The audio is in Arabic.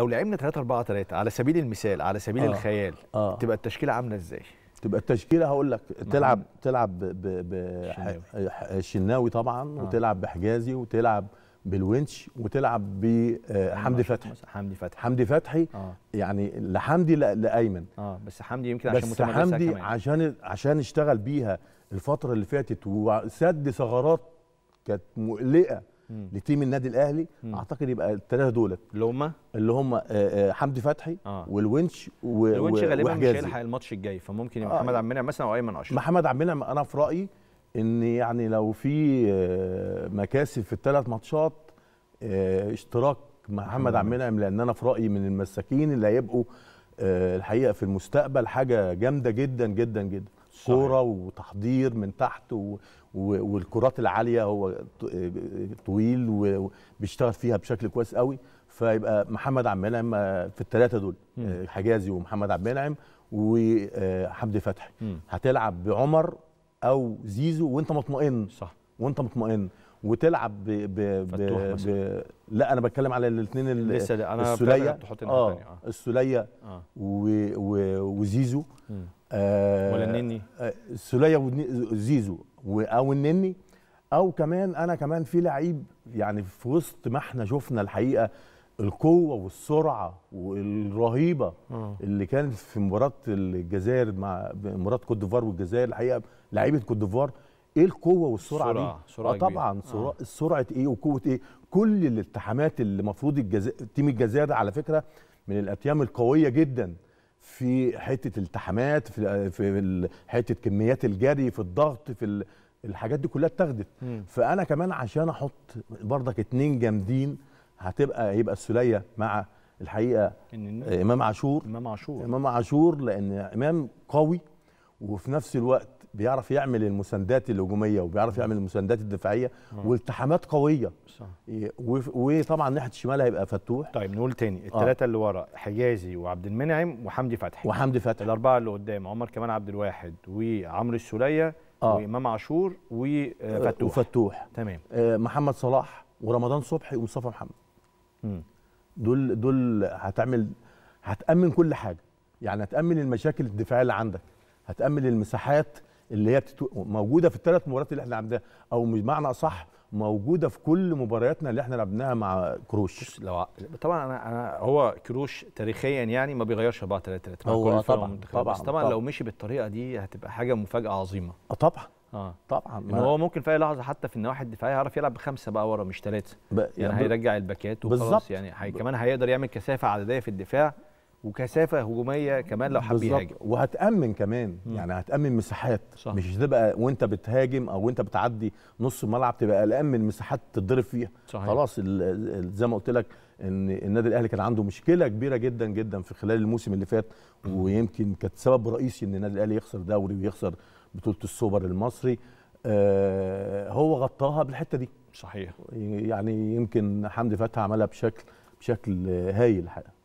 لو لعبنا 3 4 3 على سبيل المثال على سبيل آه. الخيال آه. تبقى التشكيله عامله ازاي تبقى التشكيله هقول لك تلعب مهم. تلعب الشناوي طبعا آه. وتلعب بحجازي وتلعب بالونش وتلعب بحمدي آه، فتحي حمدي فتحي حمدي فتحي آه. يعني لحمدي لايمن اه بس حمدي يمكن عشان بس حمدي عشان عشان اشتغل بيها الفتره اللي فاتت وسد ثغرات كانت مقلقه لتيم النادي الاهلي مم. اعتقد يبقى الثلاثه دولت اللي هم اللي هم آه، آه، حمدي فتحي آه. والونش و... الونش غالبا مش هيلحق الماتش الجاي فممكن يبقى آه. محمد عبد المنعم مثلا او ايمن اشرف محمد عبد المنعم انا في رايي ان يعني لو في آه، مكاسب في الثلاث ماتشات اشتراك محمد عبد المنعم لان انا في رايي من المساكين اللي هيبقوا الحقيقه في المستقبل حاجه جامده جدا جدا جدا كوره وتحضير من تحت و... و... والكرات العاليه هو طويل وبيشتغل فيها بشكل كويس قوي فيبقى محمد عبد المنعم آه، في الثلاثه دول مم. آه، حجازي ومحمد عبد المنعم وحمدي آه، فتحي هتلعب بعمر او زيزو وانت مطمئن صح وانت مطمئن وتلعب ب ب ب ب لا انا بتكلم على الاثنين لسه انا السوليه تحط آه, آه. السوليه آه. و... وزيزو آه ولا النني السلية السوليه وزيزو او النني او كمان انا كمان في لعيب يعني في وسط ما احنا شفنا الحقيقه القوه والسرعه والرهيبه آه. اللي كانت في مباراه الجزائر مع مباراه كوت ديفوار والجزائر الحقيقه لعيبه كوت ديفوار ايه القوه والسرعه دي سرعة آه طبعا سرعه آه. آه. سرعه ايه وقوه ايه كل الالتحامات اللي المفروض الجزا... تيم الجزائر ده على فكره من الاتيام القويه جدا في حته التحامات في في حته كميات الجري في الضغط في الحاجات دي كلها اتاخدت فانا كمان عشان احط برضك اتنين جامدين هتبقى يبقى السوليه مع الحقيقه إن امام عاشور امام عاشور امام عاشور لان امام قوي وفي نفس الوقت بيعرف يعمل المساندات الهجوميه وبيعرف يعمل المساندات الدفاعيه والتحامات قويه صح. وطبعا ناحيه الشمال هيبقى فتوح طيب نقول تاني الثلاثه آه. اللي ورا حجازي وعبد المنعم وحمدي فتحي وحمدي فتحي الاربعه اللي قدام عمر كمال عبد الواحد وعمرو السوليه آه. وامام عاشور وفتوح آه، آه، وفتوح تمام آه محمد صلاح ورمضان صبحي ومصطفى محمد م. دول دول هتعمل هتامن كل حاجه يعني هتامن المشاكل الدفاعيه اللي عندك هتامل المساحات اللي هي بتتو... موجوده في الثلاث مباريات اللي احنا لعبناها او بمعنى اصح موجوده في كل مبارياتنا اللي احنا لعبناها مع كروش لو طبعا انا انا هو كروش تاريخيا يعني ما بيغيرش 4 3 3 هو طبعا طبعا, بس طبعا, طبعا لو مشي بالطريقه دي هتبقى حاجه مفاجاه عظيمه اه طبعا اه طبعا ان هو ممكن في اي لحظه حتى في النواحي الدفاعيه هيعرف يلعب بخمسه بقى ورا مش ثلاثه يعني, يعني هيرجع الباكات وخلاص يعني هي كمان هيقدر يعمل كثافه عدديه في الدفاع وكثافه هجوميه كمان لو حب يهاجم وهتامن كمان م. يعني هتامن مساحات صح. مش تبقى وانت بتهاجم او وانت بتعدي نص الملعب تبقى قلقان من مساحات تتضرب فيها صحيح. خلاص زي ما قلت لك ان النادي الاهلي كان عنده مشكله كبيره جدا جدا في خلال الموسم اللي فات ويمكن كانت سبب رئيسي ان النادي الاهلي يخسر دوري ويخسر بطوله السوبر المصري آه هو غطاها بالحته دي صحيح يعني يمكن حمدي فتحي عملها بشكل بشكل هايل الحقيقه